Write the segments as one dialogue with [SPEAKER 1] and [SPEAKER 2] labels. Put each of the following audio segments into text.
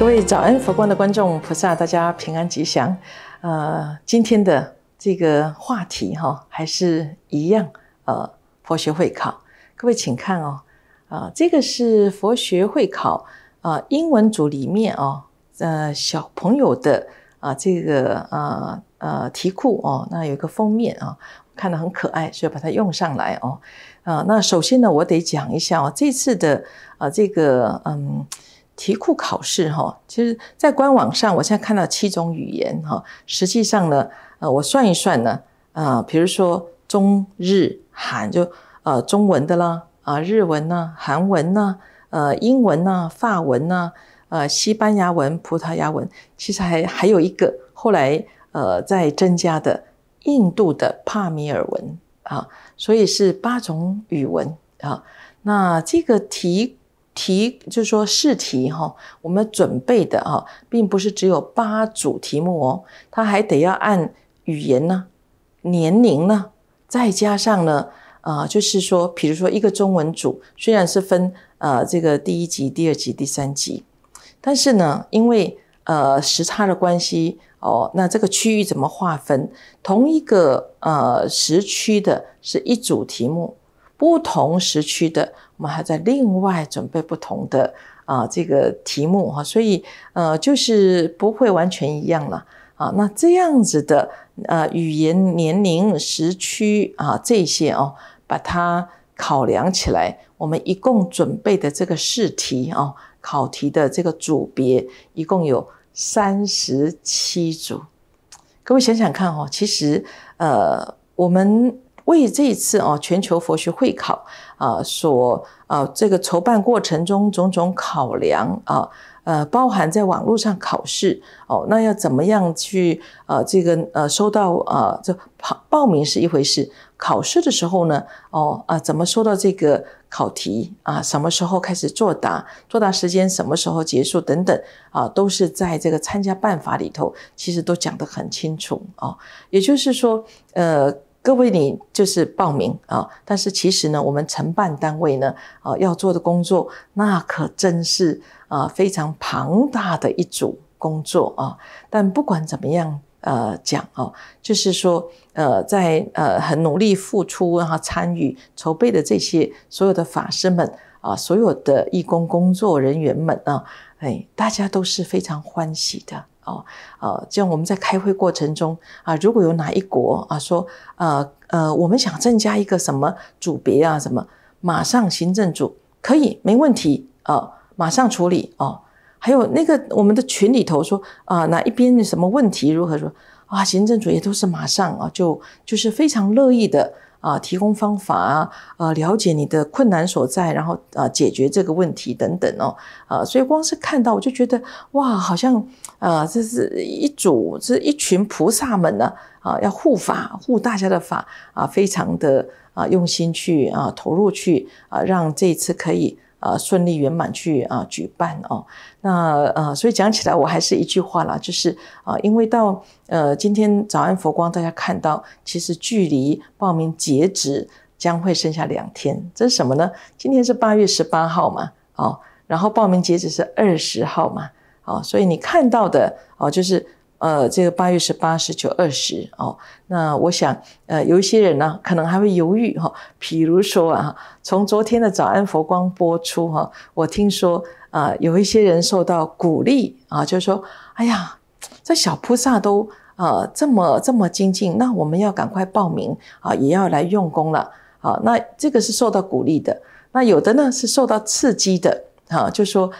[SPEAKER 1] 各位早安，佛光的观众菩萨，大家平安吉祥。呃，今天的这个话题哈，还是一样。呃，佛学会考，各位请看哦。啊，这个是佛学会考啊，英文组里面哦，呃，小朋友的啊，这个啊呃题库哦，那有一个封面啊，看得很可爱，所以把它用上来哦。啊，那首先呢，我得讲一下哦，这次的啊，这个嗯。题库考试哈，其实在官网上，我现在看到七种语言哈。实际上呢，呃，我算一算呢，啊，比如说中日韩，就呃中文的啦，啊日文呐，韩文呐，呃英文呐，法文呐，呃西班牙文、葡萄牙文，其实还还有一个后来呃在增加的印度的帕米尔文啊，所以是八种语文啊。那这个题。题就是说试题哈，我们准备的哈，并不是只有八组题目哦，它还得要按语言呢、年龄呢，再加上呢，啊，就是说，比如说一个中文组，虽然是分啊这个第一级、第二级、第三级，但是呢，因为呃时差的关系哦，那这个区域怎么划分？同一个呃时区的是一组题目。不同时区的，我们还在另外准备不同的啊这个题目哈，所以呃就是不会完全一样了啊。那这样子的呃语言、年龄、时区啊这些哦，把它考量起来，我们一共准备的这个试题哦，考题的这个组别一共有三十七组。各位想想看哦，其实呃我们。为这一次啊全球佛学会考啊所啊这个筹办过程中种种考量啊呃包含在网络上考试哦那要怎么样去呃这个呃收到啊就报报名是一回事考试的时候呢哦啊怎么收到这个考题啊什么时候开始作答作答时间什么时候结束等等啊都是在这个参加办法里头其实都讲得很清楚啊也就是说呃。各位，你就是报名啊，但是其实呢，我们承办单位呢，啊，要做的工作那可真是啊非常庞大的一组工作啊。但不管怎么样，呃，讲啊，就是说，呃，在呃很努力付出，然后参与筹备的这些所有的法师们啊，所有的义工工作人员们啊，哎，大家都是非常欢喜的。哦，呃，这样我们在开会过程中啊，如果有哪一国啊说，呃呃，我们想增加一个什么组别啊，什么，马上行政组可以，没问题啊，马上处理哦。还有那个我们的群里头说啊，哪一边什么问题如何说啊，行政组也都是马上啊，就就是非常乐意的。啊，提供方法啊，啊，了解你的困难所在，然后啊，解决这个问题等等哦，啊，所以光是看到我就觉得哇，好像啊，这是一组，是一群菩萨们呢，啊，要护法护大家的法啊，非常的啊，用心去啊，投入去啊，让这一次可以。啊，顺利圆满去啊举办哦，那呃，所以讲起来，我还是一句话啦，就是啊，因为到呃今天早安佛光，大家看到其实距离报名截止将会剩下两天，这是什么呢？今天是八月十八号嘛，哦，然后报名截止是二十号嘛，哦，所以你看到的哦，就是。呃，这个八月十八、十九、二十哦，那我想，呃，有一些人呢，可能还会犹豫哈。譬如说啊，从昨天的早安佛光播出哈，我听说啊，有一些人受到鼓励啊，就说：“哎呀，这小菩萨都啊这么这么精进，那我们要赶快报名啊，也要来用功了啊。”那这个是受到鼓励的。那有的呢是受到刺激的啊，就说：“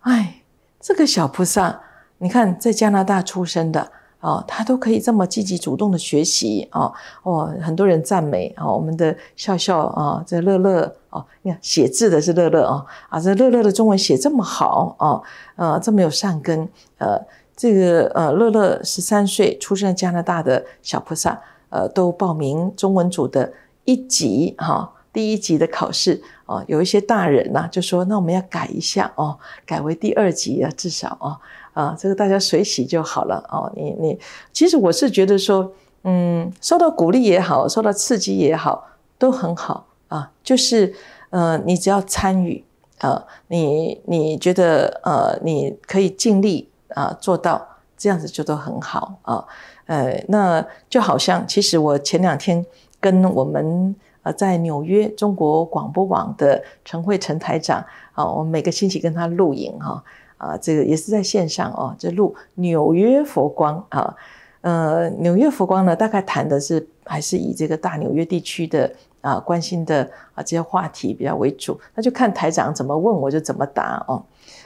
[SPEAKER 1] 哎，这个小菩萨。”你看，在加拿大出生的哦，他都可以这么积极主动的学习啊！哦，很多人赞美啊，我们的笑笑啊，这乐乐哦，你看写字的是乐乐啊啊，这乐乐的中文写这么好哦，呃，这么有善根，呃，这个呃，乐乐十三岁，出生在加拿大的小菩萨，呃，都报名中文组的一级哈。第一级的考试啊，有一些大人呐，就说那我们要改一下哦，改为第二级啊，至少啊啊，这个大家随喜就好了哦。你你，其实我是觉得说，嗯，受到鼓励也好，受到刺激也好，都很好啊。就是呃，你只要参与啊，你你觉得呃，你可以尽力啊做到，这样子就都很好啊。呃，那就好像其实我前两天跟我们。呃，在纽约中国广播网的陈慧陈台长啊，我们每个星期跟他录影哈，啊，这个也是在线上哦，这录纽约佛光啊，呃，纽约佛光呢，大概谈的是还是以这个大纽约地区的啊关心的啊这些话题比较为主，那就看台长怎么问我就怎么答哦，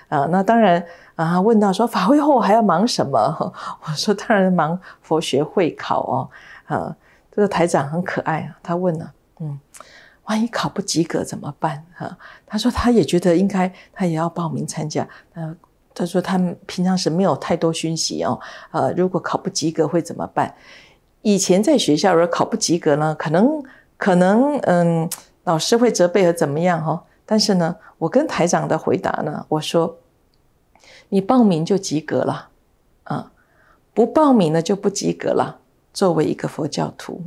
[SPEAKER 1] 啊，那当然啊，问到说法会后还要忙什么？我说当然忙佛学会考哦，啊，这个台长很可爱啊，他问了。嗯，万一考不及格怎么办？哈，他说他也觉得应该，他也要报名参加。呃，他说他平常是没有太多讯息哦，呃，如果考不及格会怎么办？以前在学校，如果考不及格呢，可能可能嗯，老师会责备和怎么样哈？但是呢，我跟台长的回答呢，我说你报名就及格了，啊，不报名呢就不及格了。作为一个佛教徒，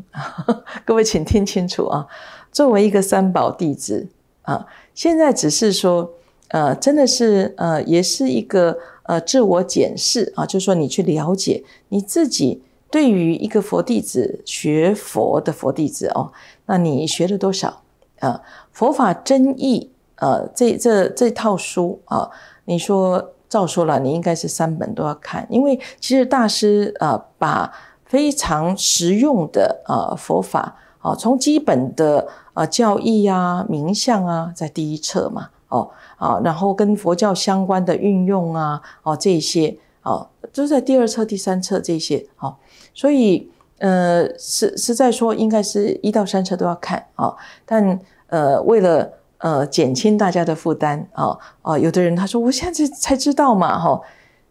[SPEAKER 1] 各位请听清楚啊！作为一个三宝弟子啊，现在只是说，呃，真的是呃，也是一个呃自我检视啊，就是说你去了解你自己对于一个佛弟子学佛的佛弟子哦，那你学了多少啊？佛法真义呃，这这这套书啊，你说照说了，你应该是三本都要看，因为其实大师啊把。非常实用的啊佛法啊，从基本的啊教义啊、名相啊，在第一册嘛，哦啊，然后跟佛教相关的运用啊，哦这些啊，都在第二册、第三册这些，哦，所以呃，实实在说应该是一到三册都要看啊，但呃，为了呃减轻大家的负担啊啊，有的人他说我现在才知道嘛，哈，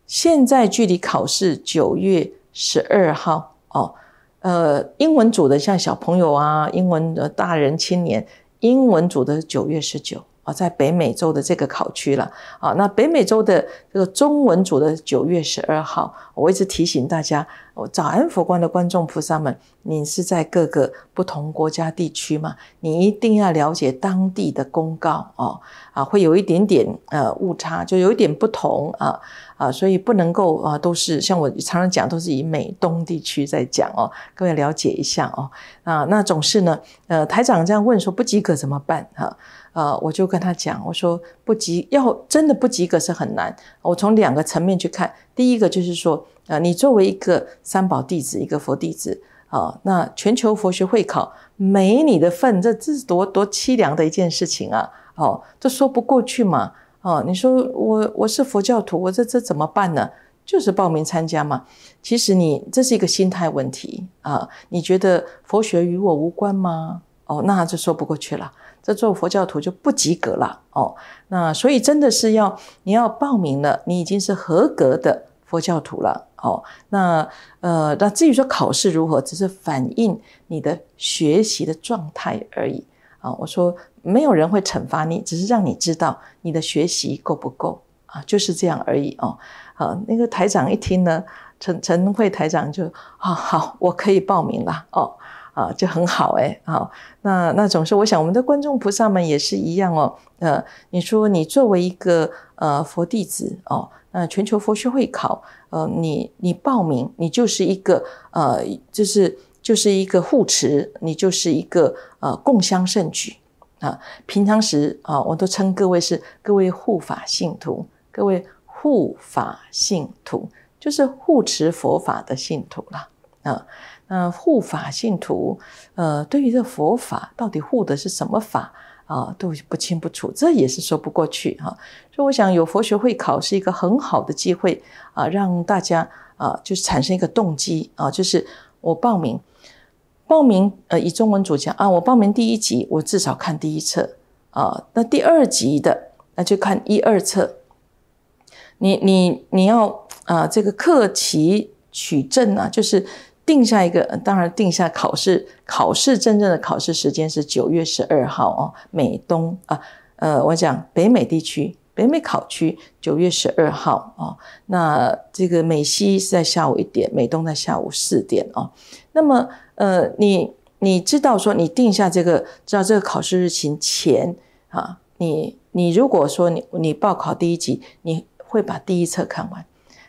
[SPEAKER 1] 现在距离考试九月。十二号哦，呃，英文组的像小朋友啊，英文的大人青年，英文组的九月十九啊，在北美洲的这个考区了啊。那北美洲的这个中文组的九月十二号，我一直提醒大家，我早安佛光的观众菩萨们，你是在各个不同国家地区嘛，你一定要了解当地的公告哦，啊，会有一点点呃误差，就有一点不同啊。啊，所以不能够啊，都是像我常常讲，都是以美东地区在讲哦，各位了解一下哦。啊，那总是呢，呃，台长这样问说不及格怎么办？哈，呃，我就跟他讲，我说不及要真的不及格是很难。我从两个层面去看，第一个就是说，呃，你作为一个三宝弟子，一个佛弟子，啊，那全球佛学会考没你的份，这这是多多凄凉的一件事情啊！哦，这说不过去嘛。哦，你说我我是佛教徒，我这这怎么办呢？就是报名参加嘛。其实你这是一个心态问题啊。你觉得佛学与我无关吗？哦，那就说不过去了。这做佛教徒就不及格了哦。那所以真的是要你要报名了，你已经是合格的佛教徒了哦。那呃，那至于说考试如何，只是反映你的学习的状态而已。啊，我说没有人会惩罚你，只是让你知道你的学习够不够啊，就是这样而已哦。好，那个台长一听呢，陈陈慧台长就啊好，我可以报名了哦，啊就很好哎啊。那那总是我想我们的观众菩萨们也是一样哦。呃，你说你作为一个呃佛弟子哦，那全球佛学会考，呃你你报名，你就是一个呃就是。就是一个护持，你就是一个呃共襄盛举啊。平常时啊，我都称各位是各位护法信徒，各位护法信徒就是护持佛法的信徒啦啊。那护法信徒呃，对于这佛法到底护的是什么法啊，都不清不楚，这也是说不过去哈。所以我想有佛学会考是一个很好的机会啊，让大家啊，就是产生一个动机啊，就是我报名。报名呃以中文主讲啊，我报名第一集，我至少看第一册啊，那第二集的那就看一二册。你你你要啊这个课题取证啊，就是定下一个，当然定下考试考试真正的考试时间是九月十二号哦，美东啊呃我讲北美地区。北美考区九月十二号哦，那这个美西是在下午一点，美东在下午四点哦。那么，呃，你你知道说你定下这个，知道这个考试日期前啊，你你如果说你你报考第一级，你会把第一册看完；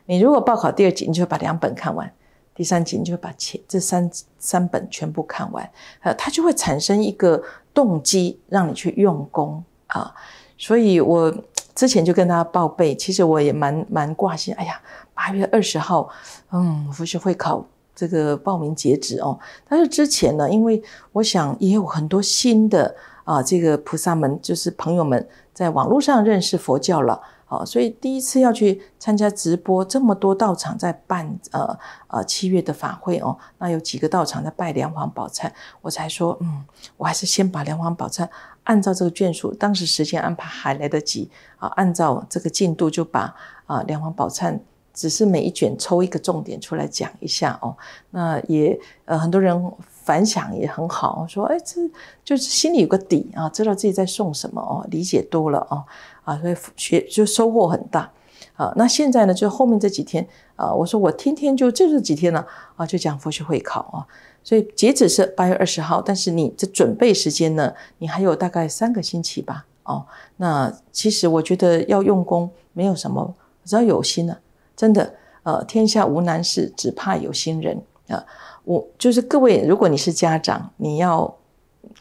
[SPEAKER 1] 你如果报考第二级，你就把两本看完；第三级你就把前这三三本全部看完。呃，它就会产生一个动机让你去用功啊，所以我。之前就跟他报备，其实我也蛮蛮挂心。哎呀，八月二十号，嗯，佛学会考这个报名截止哦。但是之前呢，因为我想也有很多新的啊，这个菩萨们就是朋友们在网络上认识佛教了啊，所以第一次要去参加直播，这么多道场在办呃呃七月的法会哦，那有几个道场在拜梁皇宝忏，我才说嗯，我还是先把梁皇宝忏。按照这个卷数，当时时间安排还来得及啊。按照这个进度，就把啊《两方宝忏》，只是每一卷抽一个重点出来讲一下哦。那也呃很多人反响也很好，说哎这就是心里有个底啊，知道自己在送什么哦，理解多了哦啊，所以学就收获很大啊。那现在呢，就后面这几天啊，我说我天天就这这几天呢啊，就讲佛学会考啊。所以截止是八月二十号，但是你这准备时间呢？你还有大概三个星期吧。哦，那其实我觉得要用功没有什么，只要有心了，真的，呃，天下无难事，只怕有心人啊。我就是各位，如果你是家长，你要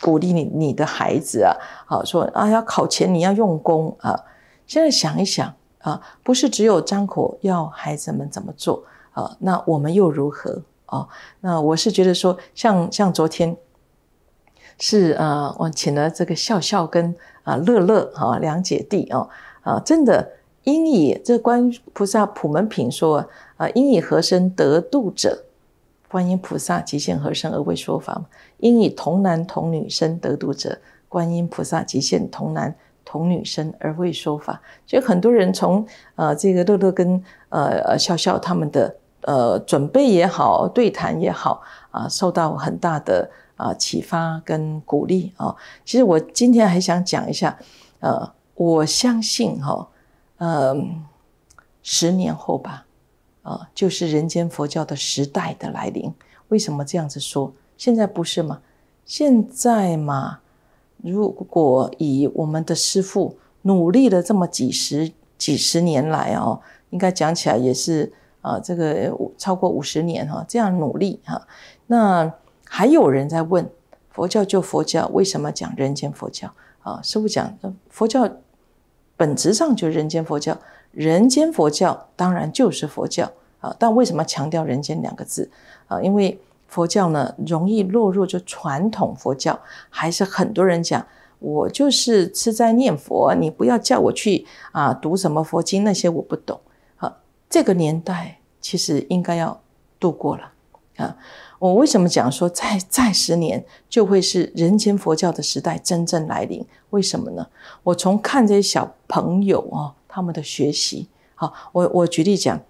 [SPEAKER 1] 鼓励你你的孩子啊，好说啊，要考前你要用功啊。现在想一想啊，不是只有张口要孩子们怎么做啊？那我们又如何？哦，那我是觉得说，像像昨天，是啊，我请了这个笑笑跟啊乐乐啊两姐弟啊啊，真的，因以这观音菩萨普门品说啊，因以和身得度者，观音菩萨极限和身而为说法？因以童男童女生得度者，观音菩萨极限童男童女生而为说法。所以很多人从呃这个乐乐跟呃呃笑笑他们的。呃，准备也好，对谈也好啊，受到很大的啊启发跟鼓励啊。其实我今天还想讲一下，呃，我相信哈，嗯，十年后吧，啊，就是人间佛教的时代的来临。为什么这样子说？现在不是吗？现在嘛，如果以我们的师父努力了这么几十几十年来哦，应该讲起来也是。啊，这个超过五十年哈，这样努力哈，那还有人在问佛教就佛教，为什么讲人间佛教啊？师傅讲，佛教本质上就人间佛教，人间佛教当然就是佛教啊，但为什么强调“人间”两个字啊？因为佛教呢，容易落入就传统佛教，还是很多人讲我就是吃斋念佛，你不要叫我去啊读什么佛经那些，我不懂。这个年代其实应该要度过了啊！我为什么讲说再再十年就会是人间佛教的时代真正来临？为什么呢？我从看这些小朋友啊，他们的学习好，我我举例讲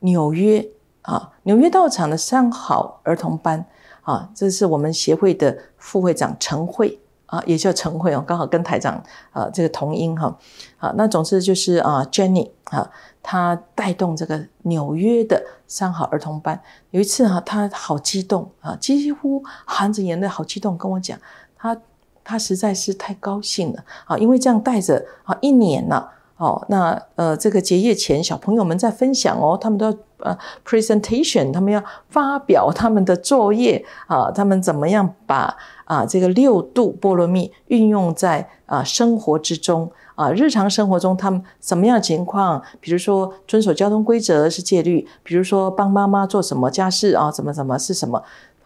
[SPEAKER 1] 纽约啊，纽约道场的三好儿童班啊，这是我们协会的副会长陈慧。啊，也叫陈慧哦，刚好跟台长啊这个同音哈，啊，那总之就是啊，Jenny 啊，她带动这个纽约的三好儿童班，有一次哈，她好激动啊，几乎含着眼泪，好激动，跟我讲，她她实在是太高兴了啊，因为这样带着啊一年了哦，那呃这个结业前，小朋友们在分享哦，他们都要。呃，presentation，他们要发表他们的作业啊，他们怎么样把啊这个六度波罗蜜运用在啊生活之中啊？日常生活中他们什么样的情况？比如说遵守交通规则是戒律，比如说帮妈妈做什么家事啊，怎么怎么是什么？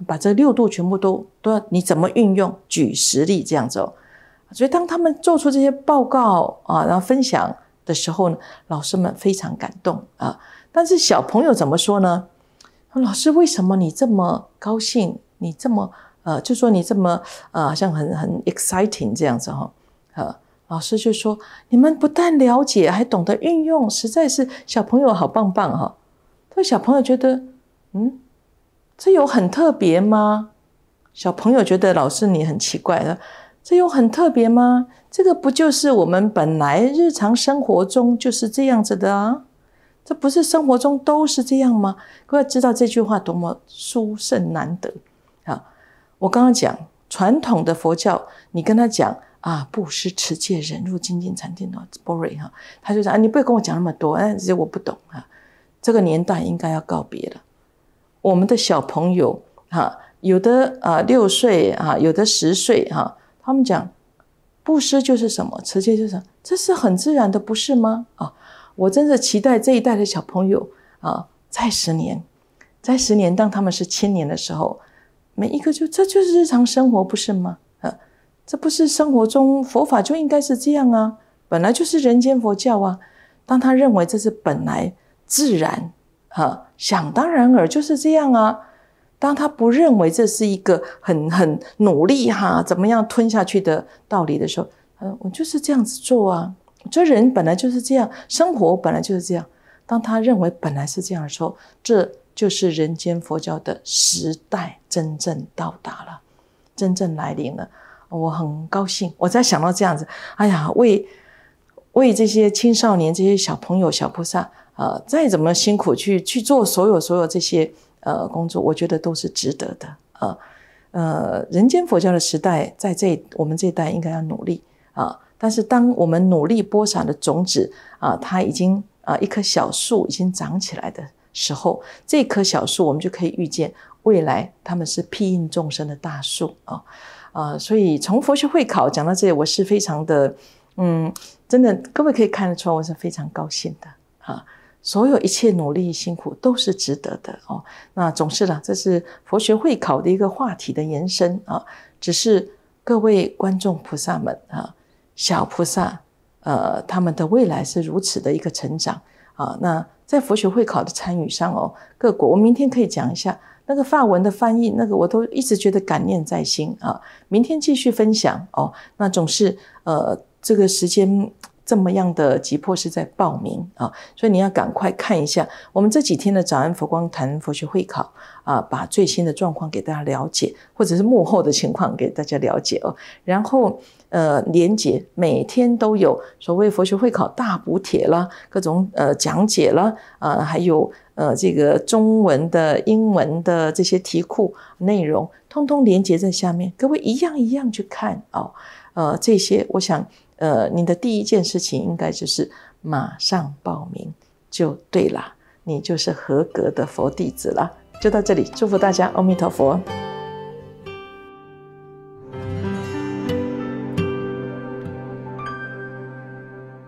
[SPEAKER 1] 把这六度全部都都要你怎么运用？举实例这样子。所以当他们做出这些报告啊，然后分享的时候呢，老师们非常感动啊。但是小朋友怎么说呢？老师，为什么你这么高兴？你这么呃，就说你这么呃，好像很很 exciting 这样子哈。呃，老师就说，你们不但了解，还懂得运用，实在是小朋友好棒棒哈。所小朋友觉得，嗯，这有很特别吗？小朋友觉得老师你很奇怪的，这有很特别吗？这个不就是我们本来日常生活中就是这样子的啊？这不是生活中都是这样吗？各位知道这句话多么殊胜难得啊！我刚刚讲传统的佛教，你跟他讲啊，布施、持戒、忍辱、精进、禅定，boring 哈，他就讲啊，你不要跟我讲那么多，这些我不懂啊。这个年代应该要告别了。我们的小朋友哈，有的啊六岁啊，有的十岁哈，他们讲布施就是什么，持戒就是，这是很自然的，不是吗？啊。我真的期待这一代的小朋友啊！再十年，再十年，当他们是青年的时候，每一个就这就是日常生活，不是吗？啊，这不是生活中佛法就应该是这样啊，本来就是人间佛教啊。当他认为这是本来自然啊，想当然尔就是这样啊。当他不认为这是一个很很努力哈，怎么样吞下去的道理的时候，嗯，我就是这样子做啊。这人本来就是这样，生活本来就是这样。当他认为本来是这样的时候，这就是人间佛教的时代真正到达了，真正来临了。我很高兴，我在想到这样子，哎呀，为为这些青少年、这些小朋友、小菩萨啊，再怎么辛苦去去做所有所有这些呃工作，我觉得都是值得的啊。呃，人间佛教的时代，在这我们这代应该要努力啊。但是，当我们努力播撒的种子啊，它已经啊，一棵小树已经长起来的时候，这棵小树我们就可以预见未来，它们是庇荫众生的大树啊啊！所以，从佛学会考讲到这里，我是非常的，嗯，真的，各位可以看得出，我是非常高兴的啊！所有一切努力辛苦都是值得的哦。那总是呢，这是佛学会考的一个话题的延伸啊，只是各位观众菩萨们啊。小菩萨，呃，他们的未来是如此的一个成长啊！那在佛学会考的参与上哦，各国，我明天可以讲一下那个法文的翻译，那个我都一直觉得感念在心啊。明天继续分享哦。那总是呃，这个时间。这么样的急迫是在报名啊，所以你要赶快看一下我们这几天的早安佛光谈佛学会考啊，把最新的状况给大家了解，或者是幕后的情况给大家了解哦。然后呃，连结每天都有所谓佛学会考大补帖啦，各种呃讲解啦，啊，还有呃这个中文的、英文的这些题库内容，通通连结在下面，各位一样一样去看哦。呃，这些我想。呃，你的第一件事情应该就是马上报名，就对了，你就是合格的佛弟子了。就到这里，祝福大家，阿弥陀佛。